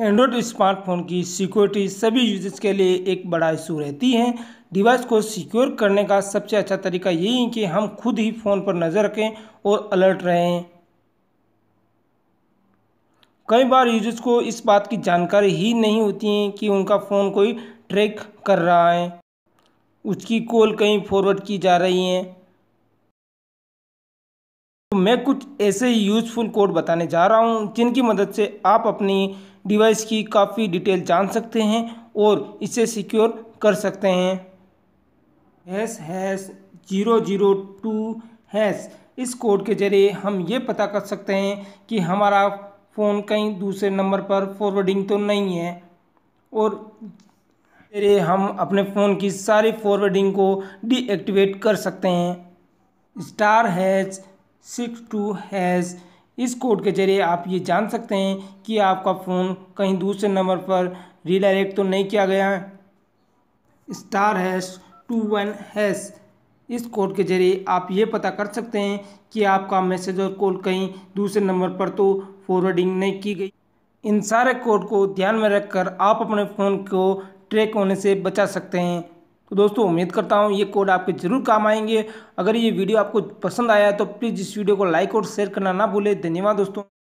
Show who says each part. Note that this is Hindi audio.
Speaker 1: एंड्रॉयड स्मार्टफोन की सिक्योरिटी सभी यूजर्स के लिए एक बड़ा इशू रहती है डिवाइस को सिक्योर करने का सबसे अच्छा तरीका यही है कि हम खुद ही फ़ोन पर नज़र रखें और अलर्ट रहें कई बार यूजर्स को इस बात की जानकारी ही नहीं होती है कि उनका फ़ोन कोई ट्रैक कर रहा है उसकी कॉल कहीं फॉरवर्ड की जा रही है तो मैं कुछ ऐसे यूज़फुल कोड बताने जा रहा हूँ जिनकी मदद से आप अपनी डिवाइस की काफ़ी डिटेल जान सकते हैं और इसे सिक्योर कर सकते हैं hash hash zero zero two hash इस कोड के ज़रिए हम ये पता कर सकते हैं कि हमारा फ़ोन कहीं दूसरे नंबर पर फॉरवर्डिंग तो नहीं है और तेरे हम अपने फ़ोन की सारी फॉरवर्डिंग को डीएक्टिवेट कर सकते हैं star hash six two hash इस कोड के ज़रिए आप ये जान सकते हैं कि आपका फ़ोन कहीं दूसरे नंबर पर रिडायरेक्ट तो नहीं किया गया है star hash two one hash इस कोड के ज़रिए आप ये पता कर सकते हैं कि आपका मैसेज और कॉल कहीं दूसरे नंबर पर तो फॉरवर्डिंग नहीं की गई इन सारे कोड को ध्यान में रखकर आप अपने फ़ोन को ट्रैक होने से बचा सकते हैं तो दोस्तों उम्मीद करता हूँ ये कोड आपके जरूर काम आएंगे अगर ये वीडियो आपको पसंद आया तो प्लीज़ इस वीडियो को लाइक और शेयर करना ना भूलें धन्यवाद दोस्तों